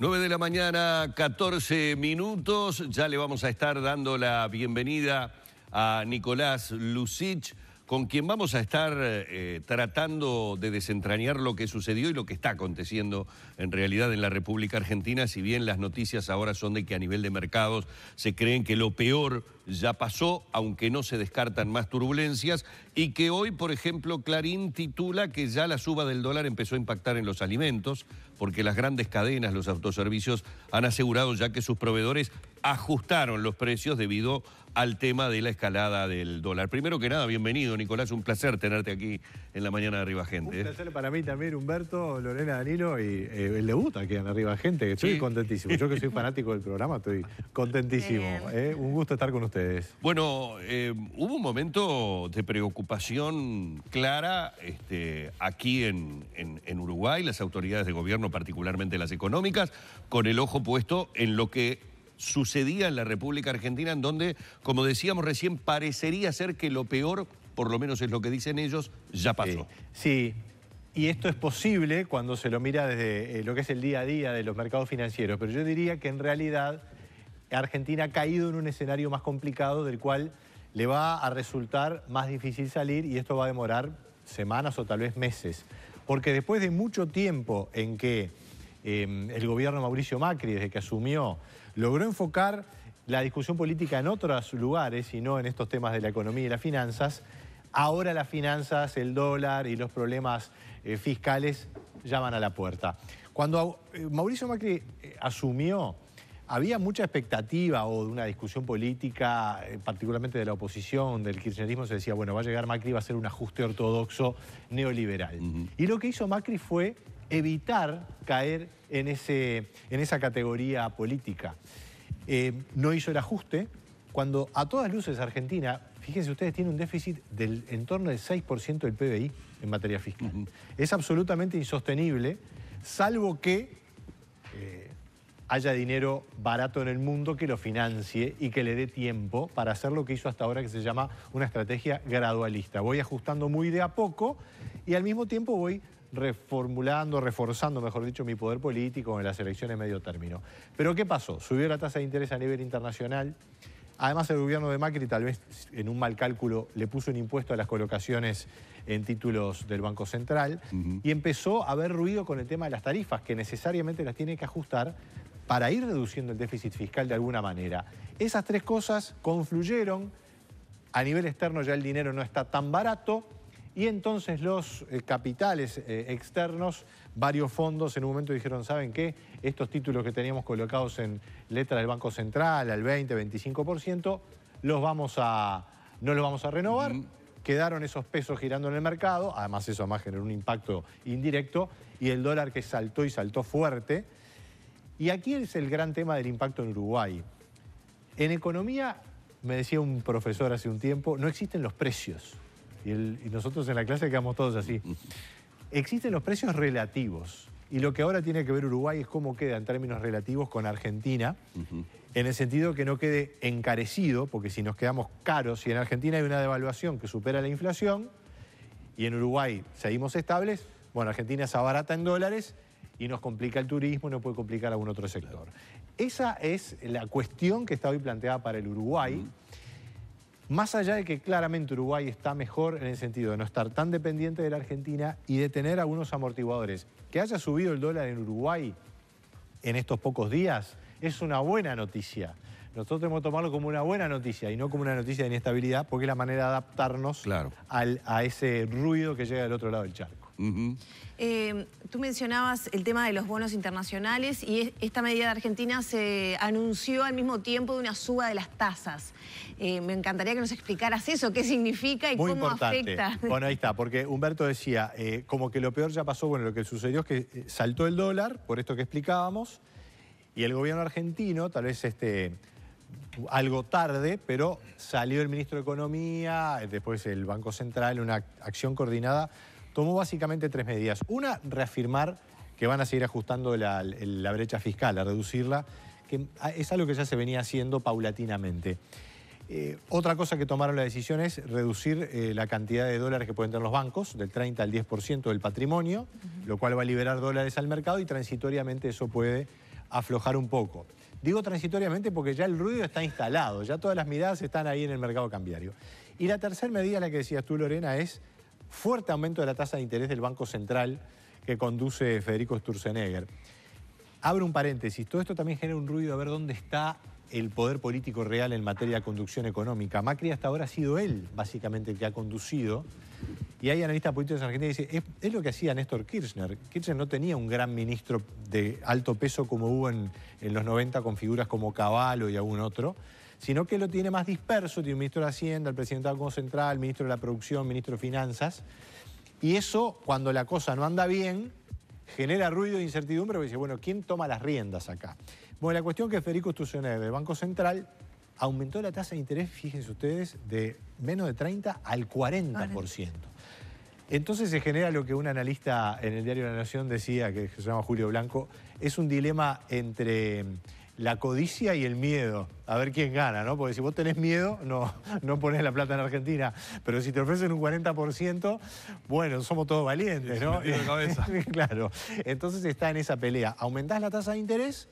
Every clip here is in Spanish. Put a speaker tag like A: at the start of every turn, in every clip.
A: 9 de la mañana, 14 minutos. Ya le vamos a estar dando la bienvenida a Nicolás Lucich, con quien vamos a estar eh, tratando de desentrañar lo que sucedió y lo que está aconteciendo en realidad en la República Argentina, si bien las noticias ahora son de que a nivel de mercados se creen que lo peor ya pasó, aunque no se descartan más turbulencias, y que hoy, por ejemplo, Clarín titula que ya la suba del dólar empezó a impactar en los alimentos, porque las grandes cadenas, los autoservicios, han asegurado ya que sus proveedores ajustaron los precios debido al tema de la escalada del dólar. Primero que nada, bienvenido, Nicolás, un placer tenerte aquí en la mañana de Arriba Gente. Un ¿eh? placer
B: para mí también, Humberto, Lorena Danilo, y el el debut aquí en Arriba Gente, estoy contentísimo. Yo que soy fanático del programa, estoy contentísimo. ¿eh? un gusto estar con ustedes.
A: Bueno, eh, hubo un momento de preocupación preocupación clara este, aquí en, en, Uruguay, las autoridades de gobierno, particularmente las económicas, con el ojo puesto en lo que sucedía en la República Argentina, en donde, como decíamos recién, parecería ser que lo peor, por lo menos es lo que dicen ellos, ya pasó.
B: sí. Y esto es posible cuando se lo mira desde eh, lo que es el día a día de los mercados financieros, pero yo diría que en realidad Argentina ha caído en un escenario más complicado del cual le va a resultar más difícil salir y esto va a demorar semanas o tal vez meses. Porque después de mucho tiempo en que em, el gobierno Mauricio Macri, desde que asumió, logró enfocar la discusión política en otros lugares y no en estos temas de la economía y las finanzas, ahora las finanzas, el dólar y los problemas eh, fiscales llaman a la puerta. Cuando eh, Mauricio Macri eh, asumió, había mucha expectativa o de una discusión política, eh, particularmente de la oposición, del kirchnerismo, se decía, bueno, va a llegar Macri, va a ser un ajuste ortodoxo neoliberal. Y lo que hizo Macri fue evitar caer en, ese, en esa categoría política. Eh, no hizo el ajuste, cuando a todas luces Argentina, fíjense ustedes, tiene un déficit del torno del 6% del PBI en materia fiscal. Es absolutamente insostenible, salvo que... Eh, haya dinero barato en el mundo que lo financie y que le dé tiempo para hacer lo que hizo hasta ahora que se llama una estrategia gradualista. Voy ajustando muy de a poco y al mismo tiempo voy reformulando, reforzando, mejor dicho, mi poder político en las elecciones medio término. Pero ¿qué pasó? Subió la tasa de interés a nivel internacional. Además, el gobierno de Macri, tal vez en un mal cálculo, le puso un impuesto a las colocaciones en títulos del Banco Central y empezó a haber ruido con el tema de las tarifas, que necesariamente las tiene que ajustar para ir reduciendo el déficit fiscal de alguna manera. Esas tres cosas confluyeron, a nivel externo ya el dinero no está tan barato y entonces los eh, capitales eh, externos, varios fondos en un momento dijeron, ¿saben qué? Estos títulos que teníamos colocados en letra del Banco Central al 20, 25%, los vamos a, no los vamos a renovar. quedaron esos pesos girando en el mercado, además eso además generó un impacto indirecto, y el dólar que saltó y saltó fuerte, y aquí es el gran tema del impacto en Uruguay. En economía, me decía un profesor hace un tiempo, no existen los precios. Y, nosotros en la clase quedamos todos así. Existen los precios relativos. Y lo que ahora tiene que ver Uruguay es cómo queda en términos relativos con Argentina, en el sentido que no quede encarecido, porque si nos quedamos caros y en Argentina hay una devaluación que supera la inflación, y en Uruguay seguimos estables, bueno, Argentina se abarata en dólares y nos complica el turismo, no puede complicar algún otro sector. Esa es la cuestión que está hoy planteada para el Uruguay. Más allá de que claramente Uruguay está mejor en el sentido de no estar tan dependiente de la Argentina y de tener algunos amortiguadores. Que haya subido el dólar en Uruguay en estos pocos días es una buena noticia. Nosotros tenemos que tomarlo como una buena noticia y no como una noticia de inestabilidad, porque es la manera de adaptarnos a ese ruido que llega del otro lado del charco. Em,
C: tú mencionabas el tema de los bonos internacionales y esta medida de Argentina se anunció al mismo tiempo de una suba de las tasas. Eh, me encantaría que nos explicaras eso, qué significa y Muy cómo importante. afecta. Bueno,
B: ahí está, porque Humberto decía, eh, como que lo peor ya pasó, bueno, lo que sucedió es que eh, saltó el dólar, por esto que explicábamos, y el gobierno argentino, tal vez este algo tarde, pero salió el ministro de Economía, después el Banco Central, una acción coordinada tomó básicamente tres medidas. Una, reafirmar que van a seguir ajustando la, brecha fiscal, a reducirla, que es algo que ya se venía haciendo paulatinamente. Eh, otra cosa que tomaron la decisión es reducir eh, la cantidad de dólares que pueden tener los bancos, del 30 al 10% del patrimonio, lo cual va a liberar dólares al mercado y transitoriamente eso puede aflojar un poco. Digo transitoriamente porque ya el ruido está instalado, ya todas las miradas están ahí en el mercado cambiario. Y la tercera medida, la que decías tú, Lorena, es fuerte aumento de la tasa de interés del Banco Central que conduce Federico Sturzenegger. Abro un paréntesis, todo esto también genera un ruido a ver dónde está el poder político real en materia de conducción económica. Macri hasta ahora ha sido él, básicamente, el que ha conducido. Y hay analistas políticos argentinos Argentina que dicen, es, lo que hacía Néstor Kirchner. Kirchner no tenía un gran ministro de alto peso como hubo en, en los 90 con figuras como Cavallo y algún otro sino que lo tiene más disperso, tiene un ministro de Hacienda, el presidente del Banco Central, el ministro de la Producción, el ministro de Finanzas. Y eso, cuando la cosa no anda bien, genera ruido e incertidumbre, porque dice, bueno, ¿quién toma las riendas acá? Bueno, la cuestión que Federico Sturzenegger, del Banco Central aumentó la tasa de interés, fíjense ustedes, de menos de 30 al 40%. Entonces se genera lo que un analista en el diario La Nación decía, que se llama Julio Blanco, es un dilema entre la codicia y el miedo. A ver quién gana, ¿no? Porque si vos tenés miedo, no, no pones la plata en Argentina. Pero si te ofrecen un 40%, bueno, somos todos valientes, ¿no? Y cabeza. claro. Entonces está en esa pelea. Aumentás la tasa de interés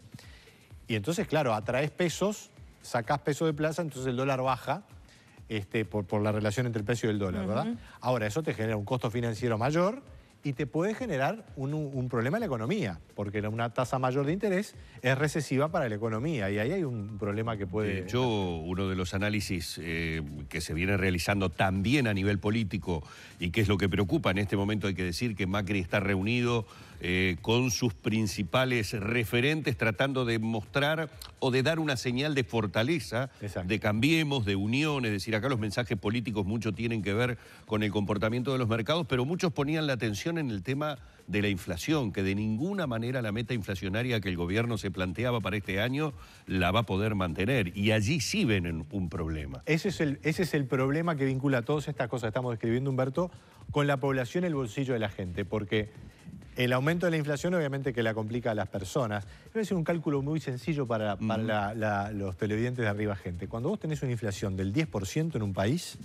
B: y entonces, claro, atraes pesos, sacás pesos de plaza, entonces el dólar baja. Este, por, por, la relación entre el precio y el dólar, ¿verdad? Ahora, eso te genera un costo financiero mayor, y te puede generar un, problema en la economía, porque una tasa mayor de interés es recesiva para la economía y ahí hay un problema que puede... yo uno de los análisis
A: eh, que se viene realizando también a nivel político y que es lo que preocupa en este momento, hay que decir que Macri está reunido eh, con sus principales referentes tratando de mostrar o de dar una señal de fortaleza, de cambiemos, de uniones, es decir, acá los mensajes políticos mucho tienen que ver con el comportamiento de los mercados, pero muchos ponían la atención en el tema de la inflación, que de ninguna manera la meta inflacionaria que el gobierno se planteaba para este año la va a poder mantener. Y allí sí ven un problema.
B: Ese es el, ese es el problema que vincula todas estas cosas que estamos describiendo, Humberto, con la población, el bolsillo de la gente, porque el aumento de la inflación obviamente que la complica a las personas. Voy a hacer un cálculo muy sencillo para, los televidentes de arriba gente. Cuando vos tenés una inflación del 10% en un país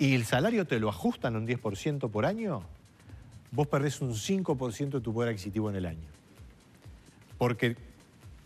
B: y el salario te lo ajustan un 10% por año, vos perdés un 5% de tu poder adquisitivo en el año. Porque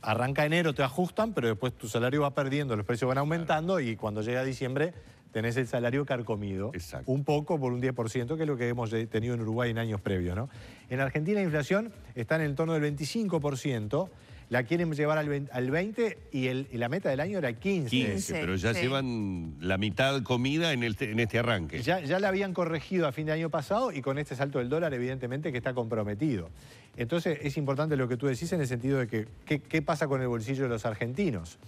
B: arranca enero, te ajustan, pero después tu salario va perdiendo, los precios van aumentando y cuando llega diciembre tenés el salario carcomido, un poco por un 10%, que es lo que hemos tenido en Uruguay en años previos. ¿no? En Argentina la inflación está en el torno del 25%, la quieren llevar al 20%, y, la meta del año era 15. 15, pero ya
A: llevan
B: la mitad comida este, en, este arranque. Ya, ya la habían corregido a fin de año pasado y con este salto del dólar evidentemente que está comprometido. Entonces es importante lo que tú decís en el sentido de que qué pasa con el bolsillo de los argentinos.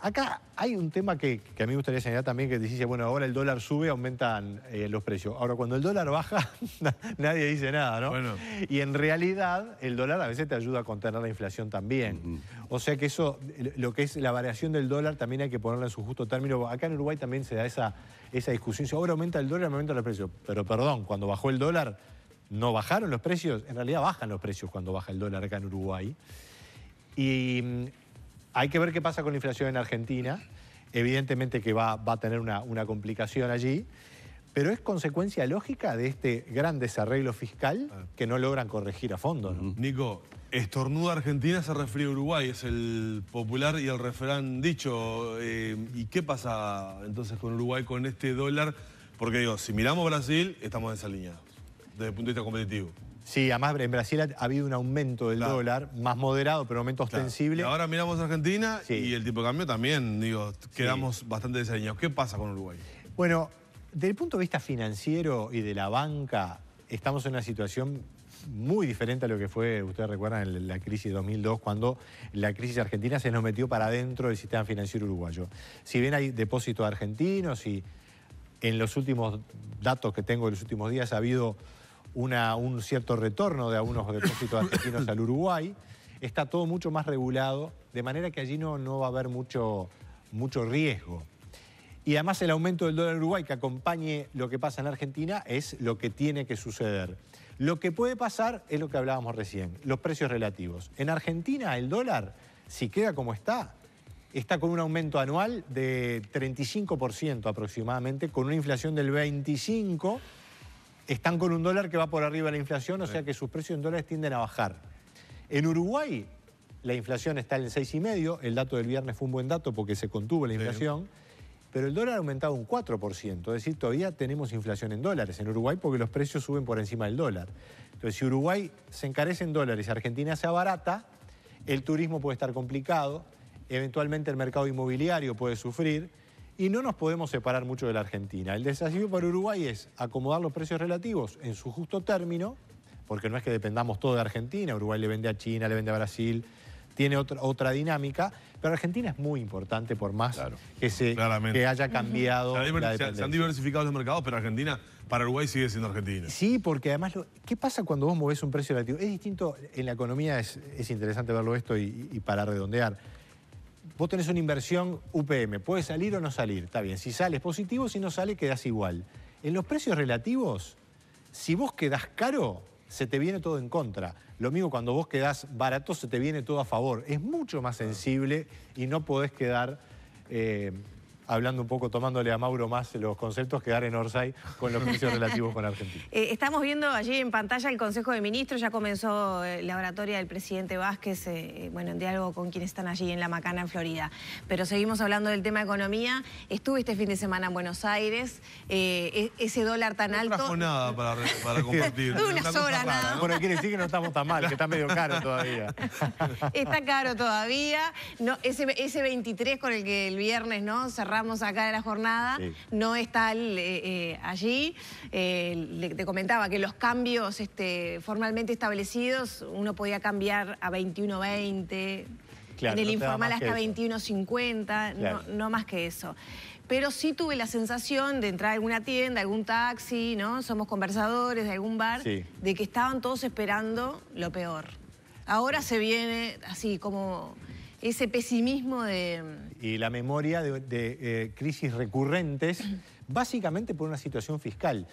B: Acá hay un tema que, a mí me gustaría señalar también, que dice, bueno, ahora el dólar sube, aumentan eh, los precios. Ahora, cuando el dólar baja, nadie dice nada, ¿no? Y en realidad, el dólar a veces te ayuda a contener la inflación también. O sea que eso, lo que es la variación del dólar, también hay que ponerla en su justo término. Acá en Uruguay también se da esa, esa discusión. Si ahora aumenta el dólar, aumentan los precios. Pero perdón, cuando bajó el dólar, no bajaron los precios. En realidad bajan los precios cuando baja el dólar acá en Uruguay. Y hay que ver qué pasa con la inflación en Argentina. Evidentemente que va, a tener una, complicación allí pero es consecuencia lógica de este gran desarreglo fiscal ah. que no logran corregir a fondo. Nico, estornuda Argentina se
D: refiere a Uruguay, es el popular y el refrán dicho. Eh, ¿Y qué pasa entonces con Uruguay con este dólar? Porque digo, si miramos Brasil, estamos desalineados
B: desde el punto de vista competitivo. Sí, además en Brasil ha habido un aumento del dólar, más moderado, pero un aumento ostensible.
D: ahora miramos Argentina y el tipo de cambio también, digo, quedamos bastante desañados.
B: ¿Qué pasa con Uruguay? Bueno, desde el punto de vista financiero y de la banca, estamos en una situación muy diferente a lo que fue, ustedes recuerdan, la crisis de 2002, cuando la crisis argentina se nos metió para adentro del sistema financiero uruguayo. Si bien hay depósitos argentinos y en los últimos datos que tengo de los últimos días ha habido un cierto retorno de algunos depósitos argentinos al Uruguay. Está todo mucho más regulado, de manera que allí no, no va a haber mucho, mucho riesgo. Y además el aumento del dólar Uruguay que acompañe lo que pasa en Argentina es lo que tiene que suceder. Lo que puede pasar es lo que hablábamos recién, los precios relativos. En Argentina el dólar, si queda como está, está con un aumento anual de 35% aproximadamente, con una inflación del 25% están con un dólar que va por arriba de la inflación, o sea que sus precios en dólares tienden a bajar. En Uruguay la inflación está en el 6,5, el dato del viernes fue un buen dato porque se contuvo la inflación, pero el dólar ha aumentado un 4%, es decir, todavía tenemos inflación en dólares en Uruguay porque los precios suben por encima del dólar. Entonces, si Uruguay se encarece en dólares y Argentina se abarata, el turismo puede estar complicado, eventualmente el mercado inmobiliario puede sufrir y no nos podemos separar mucho de la Argentina. El desafío para Uruguay es acomodar los precios relativos en su justo término, porque no es que dependamos todo de Argentina, Uruguay le vende a China, le vende a Brasil, tiene otra, otra dinámica, pero Argentina es muy importante por más que, se, haya cambiado. se, han
D: diversificado los mercados, pero Argentina, para Uruguay sigue siendo Argentina.
B: Sí, porque además, ¿qué pasa cuando vos movés un precio relativo? Es distinto, en la economía es, es interesante verlo esto y, y para redondear. Vos tenés una inversión UPM, puede salir o no salir, está bien. Si sales positivo, si no sale, quedás igual. En los precios relativos, si vos quedás caro, se te viene todo en contra. Lo mismo cuando vos quedás barato, se te viene todo a favor. Es mucho más sensible y no podés quedar... Eh, hablando un poco, tomándole a Mauro más los conceptos que dar en Orsay con los precios relativos con Argentina.
C: Eh, estamos viendo allí en pantalla el Consejo de Ministros, ya comenzó eh, la oratoria del presidente Vázquez, eh, bueno, en diálogo con quienes están allí en La Macana, en Florida. Pero seguimos hablando del tema economía. Estuve este fin de semana en Buenos Aires, e-, ese dólar tan alto... No trajo
B: nada para, para compartir. Unas horas nada. Bueno, quiere decir que no estamos tan mal, que está medio caro todavía.
C: está caro todavía. No, ese, 23 con el que el viernes, ¿no? Cerramos acá de la jornada. No está eh, eh allí. Eh, te comentaba que los cambios este, formalmente establecidos, uno podía cambiar a 21.20. en el informal hasta 21.50, no, más que eso pero sí tuve la sensación de entrar a alguna tienda, algún taxi, ¿no? Somos conversadores de algún bar, de que estaban todos esperando lo peor. Ahora se viene así como ese pesimismo de... Mm,
B: y la memoria de, eh, crisis recurrentes, básicamente por una situación fiscal.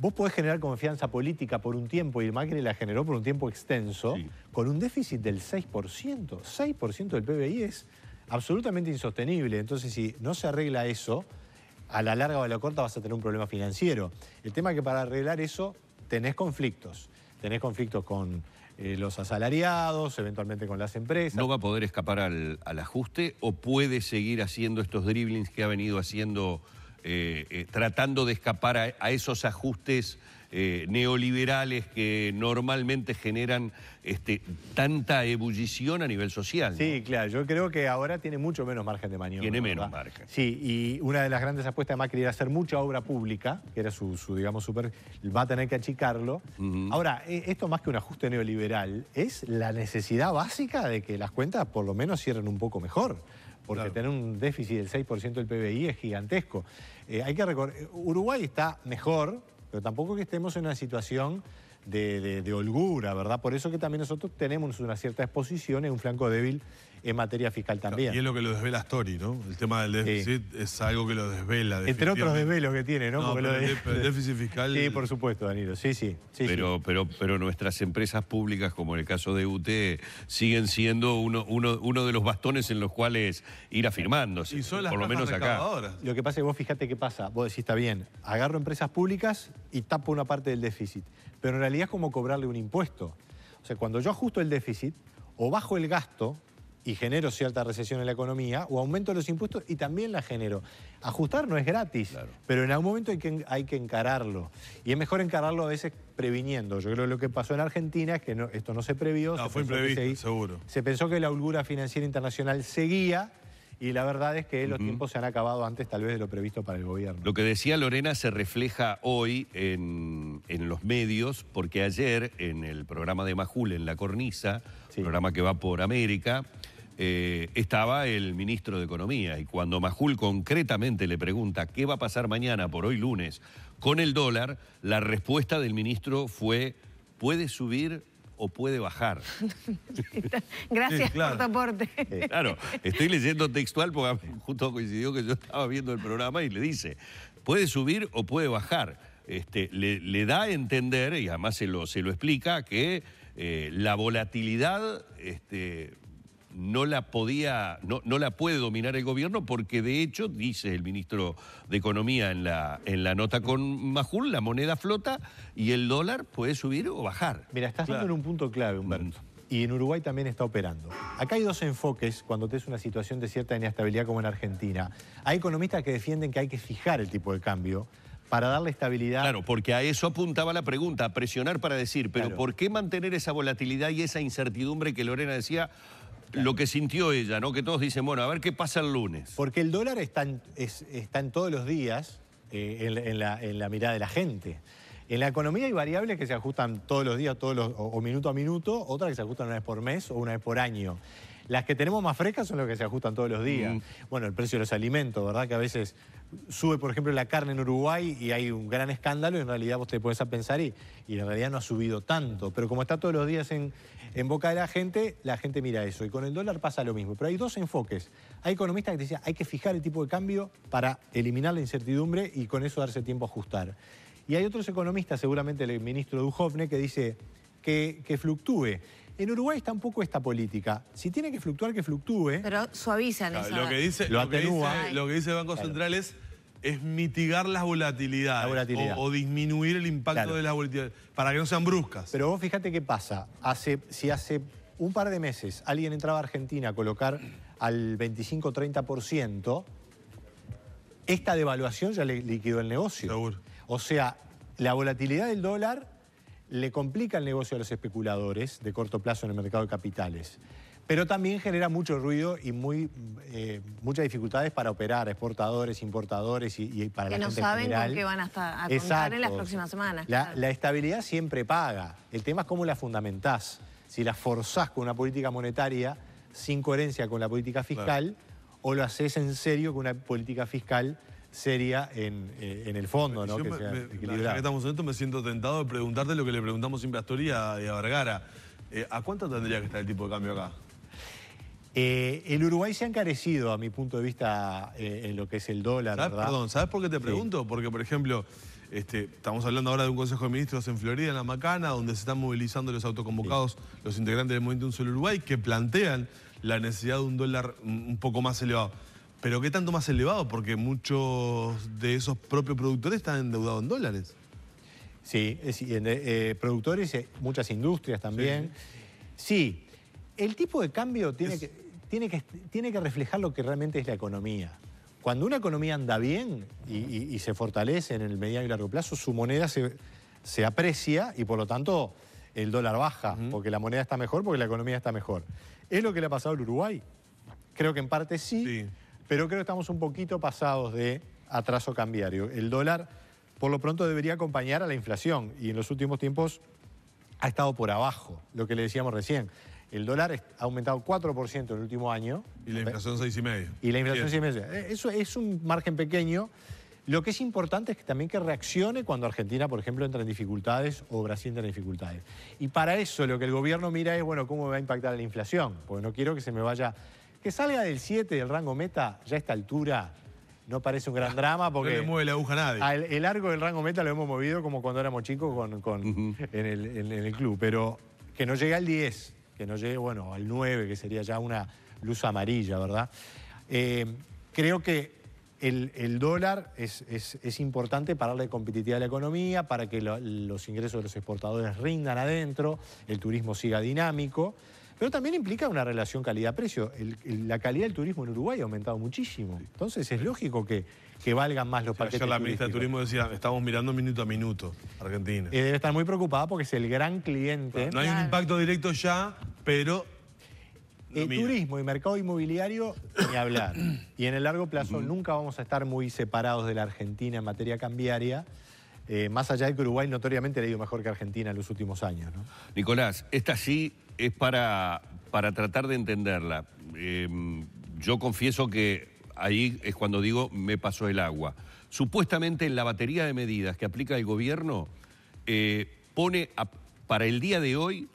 B: Vos podés generar confianza política por un tiempo, y Macri la generó por un tiempo extenso, con un déficit del 6%. 6% del PBI es absolutamente insostenible. Entonces, si no se arregla eso, a la larga o a la corta vas a tener un problema financiero. El tema es que para arreglar eso tenés conflictos. Tenés conflictos con eh, los asalariados, eventualmente con las empresas. ¿No
A: va a poder escapar al, ajuste o puede seguir haciendo estos driblings que ha venido haciendo, eh, eh, tratando de escapar a esos ajustes? Eh, neoliberales que normalmente generan este, tanta ebullición a nivel
B: social. Sí, claro, yo creo que ahora tiene mucho menos margen de maniobra. Tiene menos margen. Sí, y una de las grandes apuestas de Macri era hacer mucha obra pública, que era su, digamos, super, va a tener que achicarlo. Ahora, e, esto más que un ajuste neoliberal, es la necesidad básica de que las cuentas por lo menos cierren un poco mejor porque tener un déficit del 6% del PBI es gigantesco. Eh, hay que recordar, Uruguay está mejor, pero tampoco que estemos en una situación de, holgura, ¿verdad? Por eso que también nosotros tenemos una cierta exposición en un flanco débil en materia fiscal también. Y es lo
D: que lo desvela Story, ¿no? El tema del déficit es algo que lo desvela. Entre otros desvelos
B: que tiene, ¿no? no el déficit fiscal... Sí, por supuesto, Danilo, sí, sí.
A: sí pero, Pero, pero nuestras empresas públicas, como en el caso de UT, siguen siendo uno, de los bastones en los cuales ir afirmando, por lo menos acá.
B: Lo que pasa es que vos fíjate qué pasa. Vos decís, está bien, agarro empresas públicas y tapo una parte del déficit. Pero en realidad es como cobrarle un impuesto. O sea, cuando yo ajusto el déficit o bajo el gasto, y genero cierta recesión en la economía o aumento de los impuestos y también la genero. Ajustar no es gratis, pero en algún momento hay que, encararlo. Y es mejor encararlo a veces previniendo. Yo creo que lo que pasó en Argentina es que esto no se previó. se fue seguro. Se pensó que la holgura financiera internacional seguía y la verdad es que los tiempos se han acabado antes tal vez de lo previsto para el gobierno.
A: Lo que decía Lorena se refleja hoy en, los medios, porque ayer en el programa de Majul, en La Cornisa, programa que va por América, eh, estaba el ministro de Economía. Y cuando Majul concretamente le pregunta qué va a pasar mañana, por hoy lunes, con el dólar, la respuesta del ministro fue, puede subir o puede bajar.
C: Gracias claro. por su aporte. Eh, claro,
A: estoy leyendo textual porque justo coincidió que yo estaba viendo el programa y le dice, puede subir o puede bajar. Este, le, da a entender, y además se lo, se lo explica, que eh, la volatilidad este, no la podía, no, no, la puede dominar el gobierno porque de hecho, dice el ministro de Economía en la, en la nota con Majul, la moneda flota y el dólar puede
B: subir o bajar. Mira, estás en un punto clave, Humberto. Mm. Y en Uruguay también está operando. Acá hay dos enfoques cuando te una situación de cierta inestabilidad como en Argentina. Hay economistas que defienden que hay que fijar el tipo de cambio para darle estabilidad. Claro, porque a eso apuntaba la pregunta, a presionar
A: para decir, pero ¿por qué mantener esa volatilidad y esa incertidumbre que Lorena decía lo que sintió ella, ¿no? Que todos dicen, bueno, a ver qué pasa el lunes.
B: Porque el dólar está en, todos los días eh, en, la, mirada de la gente. En la economía hay variables que se ajustan todos los días, todos o, minuto a minuto, otras que se ajustan una vez por mes o una vez por año. Las que tenemos más frescas son las que se ajustan todos los días. Mm. Bueno, el precio de los alimentos, ¿verdad? Que a veces sube, por ejemplo, la carne en Uruguay y hay un gran escándalo y en realidad vos te pones a pensar y, en realidad no ha subido tanto. Pero como está todos los días en, boca de la gente, la gente mira eso. Y con el dólar pasa lo mismo. Pero hay dos enfoques. Hay economistas que decían, hay que fijar el tipo de cambio para eliminar la incertidumbre y con eso darse tiempo a ajustar. Y hay otros economistas, seguramente el ministro Duhovne, que dice que fluctúe. En Uruguay está un poco esta política. Si tiene que fluctuar, que
C: fluctúe. Pero suaviza Lo que dice, lo, que
D: dice, el Banco Central es,
B: mitigar las volatilidades. La volatilidad. o, disminuir el impacto de las volatilidades. Para que no sean bruscas. Pero vos fíjate qué pasa. Hace, si hace un par de meses alguien entraba a Argentina a colocar al 25-30%, esta devaluación ya le liquidó el negocio. O sea, la volatilidad del dólar le complica el negocio a los especuladores de corto plazo en el mercado de capitales, pero también genera mucho ruido y muy, eh, muchas dificultades para operar exportadores, importadores y, y para que no saben con qué van a,
C: estar, a contar en las próximas semanas. La,
B: estabilidad siempre paga. El tema es cómo la fundamentás. Si la forzás con una política monetaria sin coherencia con la política fiscal o lo haces en serio con una política fiscal seria eh, en, el fondo, ¿no? Que que
D: estamos en esto, me siento tentado de preguntarte lo que le
B: preguntamos siempre a Astori eh, y a,
D: Vergara. Eh, ¿A cuánto tendría que estar el tipo de cambio acá?
B: el Uruguay se ha encarecido, a mi punto de vista, en lo que es el dólar. ¿verdad? Perdón, ¿sabes por qué te pregunto?
D: Porque, por ejemplo, este, estamos hablando ahora de un Consejo de Ministros en Florida, en La Macana, donde se están movilizando los autoconvocados, los integrantes del Movimiento Un Solo Uruguay, que plantean la necesidad de un dólar un poco más elevado. Pero ¿qué tanto más elevado? Porque muchos
B: de esos propios productores están endeudados en dólares. Sí, en eh, eh, productores, eh, muchas industrias también. Sí. el tipo de cambio tiene, que, tiene, que, tiene que reflejar lo que realmente es la economía. Cuando una economía anda bien y, se fortalece en el mediano y largo plazo, su moneda se, aprecia y por lo tanto el dólar baja, porque la moneda está mejor, porque la economía está mejor. ¿Es lo que le ha pasado al Uruguay? Creo que en parte sí. sí pero creo que estamos un poquito pasados de atraso cambiario. El dólar, por lo pronto, debería acompañar a la inflación y en los últimos tiempos ha estado por abajo, lo que le decíamos recién. El dólar ha aumentado 4% en el último año. Y la inflación 6,5. Y la inflación 6,5. Eh, eso es un margen pequeño. Lo que es importante es que también que reaccione cuando Argentina, por ejemplo, entra en dificultades o Brasil entra en dificultades. Y para eso lo que el gobierno mira es, bueno, ¿cómo va a impactar la inflación? Porque no quiero que se me vaya que salga del 7 del rango meta, ya a esta altura, no parece un gran drama porque... No le mueve la aguja a nadie. el largo del rango meta lo hemos movido como cuando éramos chicos con, en, el, club, pero que no llegue al 10, que no llegue, bueno, al 9, que sería ya una luz amarilla, ¿verdad? Eh, creo que el, dólar es, importante para darle competitividad a la economía, para que los ingresos de los exportadores rindan adentro, el turismo siga dinámico. Pero también implica una relación calidad-precio. la calidad del turismo en Uruguay ha aumentado muchísimo. Entonces es lógico que, valgan más los paquetes turísticos. la ministra de Turismo
D: decía, estamos mirando minuto a minuto Argentina.
B: Y eh, debe estar muy preocupada porque es el gran cliente. No, hay un impacto directo ya, pero el turismo y mercado inmobiliario, ni hablar. Y en el largo plazo nunca vamos a estar muy separados de la Argentina en materia cambiaria. Eh, más allá de que Uruguay notoriamente le ha ido mejor que Argentina en los últimos años.
A: Nicolás, esta sí es para, para tratar de entenderla. Em, yo confieso que ahí es cuando digo me pasó el agua. Supuestamente en la batería de medidas que aplica el gobierno eh, pone para el día de hoy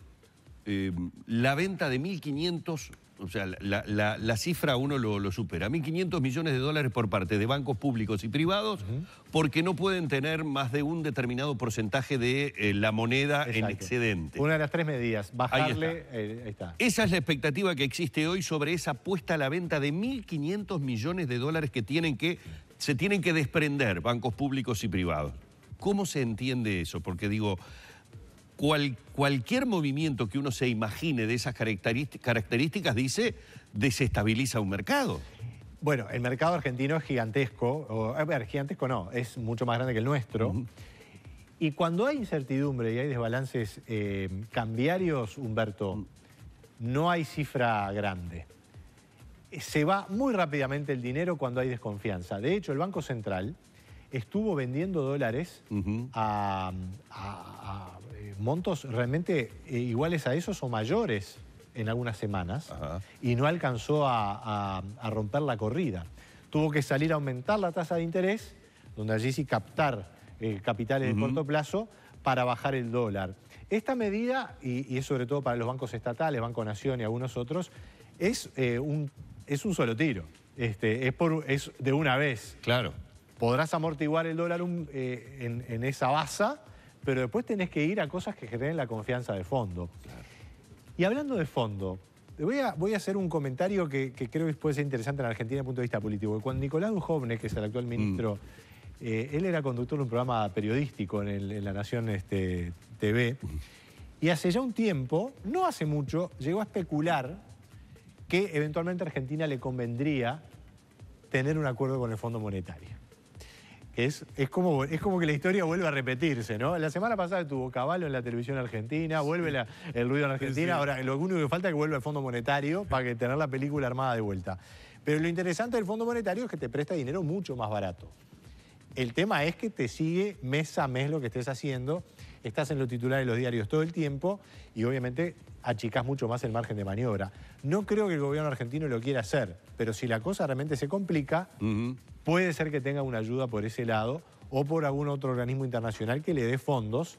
A: em, la venta de 1.500 o sea, la, la, cifra uno lo, supera. 1.500 millones de dólares por parte de bancos públicos y privados porque no pueden tener más de un determinado porcentaje de eh, la moneda en
B: excedente. Una de las tres medidas, bajarle... Eh,
A: esa es la expectativa que existe hoy sobre esa puesta a la venta de 1.500 millones de dólares que, tienen que se tienen que desprender bancos públicos y privados. ¿Cómo se entiende eso? Porque digo, cualquier movimiento que uno se imagine de esas características, dice, desestabiliza un mercado.
B: Bueno, el mercado argentino es gigantesco, a ver, gigantesco no, es mucho más grande que el nuestro. Y cuando hay incertidumbre y hay desbalances eh, cambiarios, Humberto, mm. no hay cifra grande. Se va muy rápidamente el dinero cuando hay desconfianza. De hecho, el Banco Central, estuvo vendiendo dólares a, eh, montos realmente eh, iguales a esos o mayores en algunas semanas y no alcanzó a, romper la corrida. Tuvo que salir a aumentar la tasa de interés, donde allí sí captar eh, capitales de corto plazo para bajar el dólar. Esta medida, y, es sobre todo para los bancos estatales, Banco Nación y algunos otros, es, eh, un, es un solo tiro. Este, es, por, es de una vez. Claro podrás amortiguar el dólar eh, en, esa base, pero después tenés que ir a cosas que generen la confianza de fondo. Y hablando de fondo, voy a, voy a hacer un comentario que, creo que puede ser interesante en Argentina desde el punto de vista político. cuando Nicolás Dujovne, que es el actual mm. ministro, eh, él era conductor de un programa periodístico en, La Nación TV, este, mm. y hace ya un tiempo, no hace mucho, llegó a especular que eventualmente a Argentina le convendría tener un acuerdo con el Fondo Monetario. Es, como, es como que la historia vuelve a repetirse, ¿no? La semana pasada tuvo Caballo en la televisión argentina, vuelve el ruido en Argentina, ahora lo único que falta es que vuelva el Fondo Monetario para que tener la película armada de vuelta. Pero lo interesante del Fondo Monetario es que te presta dinero mucho más barato. El tema es que te sigue mes a mes lo que estés haciendo estás en los titulares de los diarios todo el tiempo y obviamente achicás mucho más el margen de maniobra. No creo que el gobierno argentino lo quiera hacer, pero si la cosa realmente se complica, puede ser que tenga una ayuda por ese lado o por algún otro organismo internacional que le dé fondos,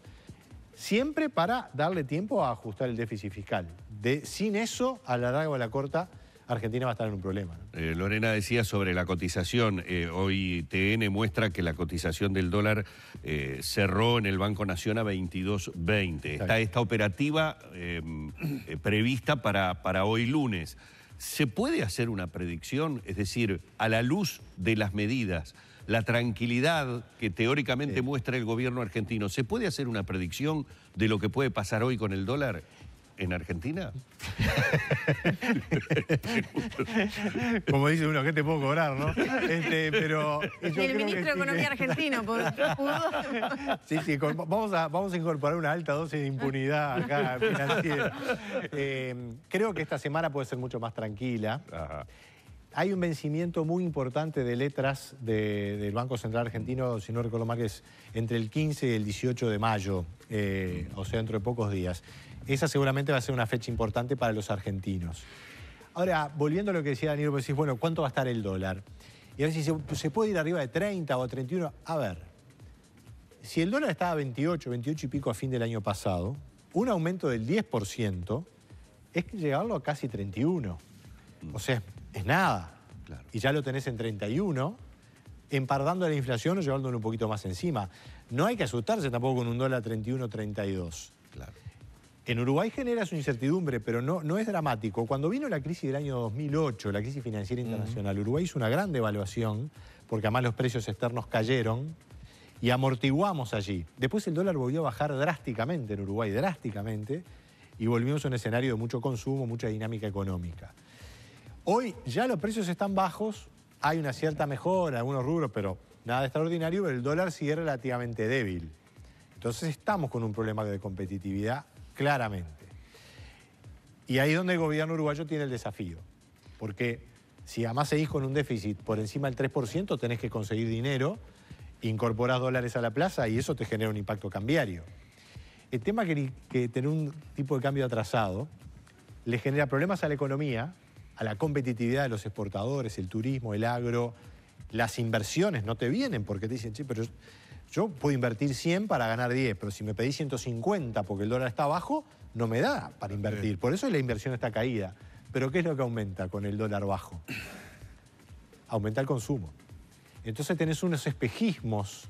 B: siempre para darle tiempo a ajustar el déficit fiscal. De, sin eso, a la larga o a la corta, Argentina va a estar en un problema.
A: Eh, Lorena decía sobre la cotización. Eh, hoy TN muestra que la cotización del dólar eh, cerró en el Banco Nacional a 22.20. Está esta operativa em, prevista para, para hoy lunes. ¿Se puede hacer una predicción? Es decir, a la luz de las medidas, la tranquilidad que teóricamente muestra el gobierno argentino, ¿se puede hacer una predicción de lo que puede pasar hoy con el dólar? en Argentina?
B: Como dice uno, ¿qué te puedo cobrar, no? Este, el ministro de Economía
C: argentino, por
B: Sí, sí, vamos, a, incorporar una alta dosis de impunidad acá financiera. Em, creo que esta semana puede ser mucho más tranquila. Hay un vencimiento muy importante de letras del Banco Central Argentino, si no recuerdo mal, que es entre el 15 y el 18 de mayo, eh, o sea, dentro de pocos días. Esa seguramente va a ser una fecha importante para los argentinos. Ahora, volviendo a lo que decía Daniel, vos decís, bueno, ¿cuánto va a estar el dólar? Y a ver si pues, se, puede ir arriba de 30 o 31. A ver, si el dólar estaba a 28, 28 y pico a fin del año pasado, un aumento del 10% es que llegarlo a casi 31. O sea, es nada. Y ya lo tenés en 31, empardando la inflación o llevándolo un poquito más encima. No hay que asustarse tampoco con un dólar 31, o 32 en Uruguay genera su incertidumbre, pero no, es dramático. Cuando vino la crisis del año 2008, la crisis financiera internacional, Uruguay hizo una gran devaluación, porque además los precios externos cayeron y amortiguamos allí. Después el dólar volvió a bajar drásticamente en Uruguay, drásticamente, y volvimos a un escenario de mucho consumo, mucha dinámica económica. Hoy ya los precios están bajos, hay una cierta mejora algunos rubros, pero nada extraordinario, pero el dólar sigue relativamente débil. Entonces estamos con un problema de competitividad claramente. Y ahí es donde el gobierno uruguayo tiene el desafío, porque si además seguís en un déficit por encima del 3%, tenés que conseguir dinero, incorporás dólares a la plaza y eso te genera un impacto cambiario. El tema que, que tener un tipo de cambio atrasado le genera problemas a la economía, a la competitividad de los exportadores, el turismo, el agro, las inversiones no te vienen porque te dicen, sí, pero yo puedo invertir 100 para ganar 10, pero si me pedís 150 porque el dólar está bajo, no me da para invertir. Por eso la inversión está caída. Pero ¿qué es lo que aumenta con el dólar bajo? Aumenta el consumo. Entonces tenés unos espejismos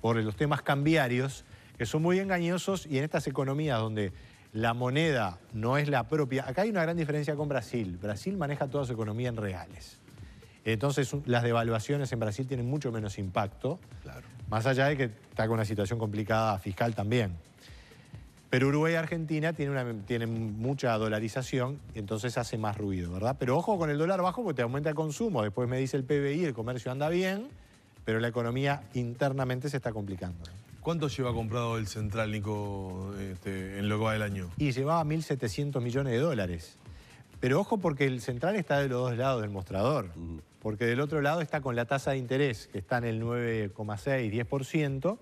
B: por los temas cambiarios que son muy engañosos y en estas economías donde la moneda no es la propia, acá hay una gran diferencia con Brasil. Brasil maneja toda su economía en reales. Entonces las devaluaciones en Brasil tienen mucho menos impacto. Claro. Más allá de que está con una situación complicada fiscal también. Pero Uruguay y Argentina tienen, una, mucha dolarización, entonces hace más ruido, ¿verdad? Pero ojo con el dólar bajo porque te aumenta el consumo. Después me dice el PBI, el comercio anda bien, pero la economía internamente se está complicando. ¿Cuánto lleva comprado el central, Nico, este, en lo que va del año? Y llevaba 1.700 millones de dólares. Pero ojo porque el central está de los dos lados del mostrador. Porque del otro lado está con la tasa de interés, que está en el 9,6, 10%,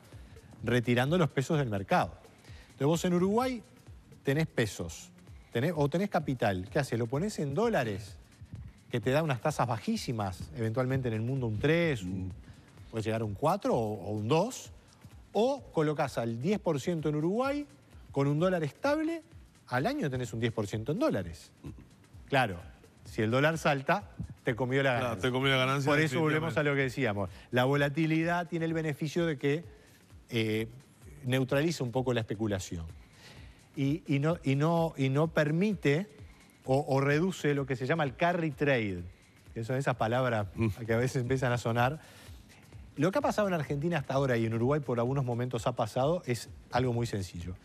B: retirando los pesos del mercado. Entonces vos en Uruguay tenés pesos o tenés capital. ¿Qué haces? Lo pones en dólares, que te da unas tasas bajísimas, eventualmente en el mundo un 3, puede llegar a un 4 o, un 2. O colocas al 10% en Uruguay con un dólar estable, al año tenés un 10% en dólares. Claro, si el dólar salta, te comió la ganancia. te comió la ganancia Por eso volvemos a lo que decíamos. La volatilidad tiene el beneficio de que eh, neutraliza un poco la especulación y, no, permite o, reduce lo que se llama el carry trade. esas palabras mm. que a veces empiezan a sonar. Lo que ha pasado en Argentina hasta ahora y en Uruguay por algunos momentos ha pasado es algo muy sencillo.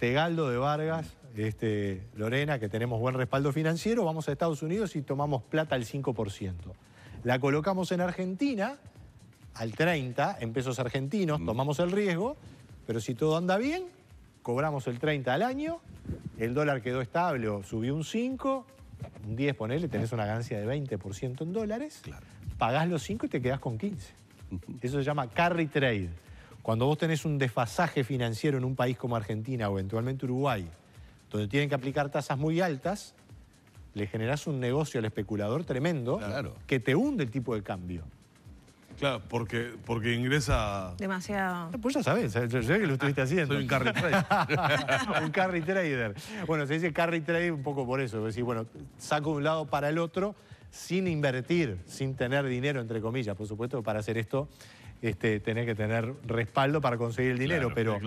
B: Tegaldo de Vargas este, Lorena, que tenemos buen respaldo financiero, vamos a Estados Unidos y tomamos plata al 5%. La colocamos en Argentina al 30 en pesos argentinos, mm. tomamos el riesgo, pero si todo anda bien, cobramos el 30 al año, el dólar quedó estable subió un 5, un 10 ponele, tenés una ganancia de 20% en dólares, pagás los 5 y te quedás con 15. Eso se llama carry trade. Cuando vos tenés un desfasaje financiero en un país como Argentina o eventualmente Uruguay, donde tienen que aplicar tasas muy altas, le generás un negocio al especulador tremendo que te hunde el tipo de cambio. Claro, porque, porque ingresa...
C: Demasiado. Ah, pues ya
B: sabes, yo sé que lo estuviste haciendo. Soy un carry trader. un carry trader. Bueno, se dice carry trader un poco por eso. Es decir, bueno, saco de un lado para el otro sin invertir, sin tener dinero, entre comillas. Por supuesto, para hacer esto este, tenés que tener respaldo para conseguir el dinero, pero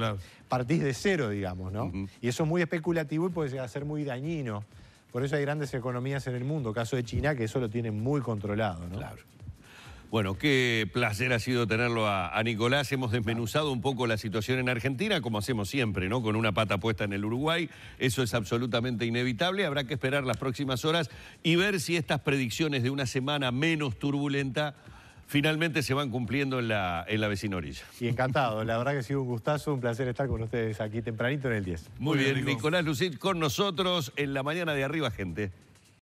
B: partís de cero, digamos, ¿no? Y eso es muy especulativo y puede ser muy dañino. Por eso hay grandes economías en el mundo, caso de China, que eso lo tiene muy controlado, ¿no? Claro.
A: Bueno, qué placer ha sido tenerlo a, Nicolás. Hemos desmenuzado un poco la situación en Argentina, como hacemos siempre, ¿no? Con una pata puesta en el Uruguay. Eso es absolutamente inevitable. Habrá que esperar las próximas horas y ver si estas predicciones de una semana menos turbulenta finalmente se van cumpliendo en la, en vecina
B: orilla. Y encantado, la verdad que ha sido un gustazo, un placer estar con ustedes aquí tempranito en el 10. Muy,
A: bien, bien Nicolás Lucid con nosotros en la mañana de arriba, gente.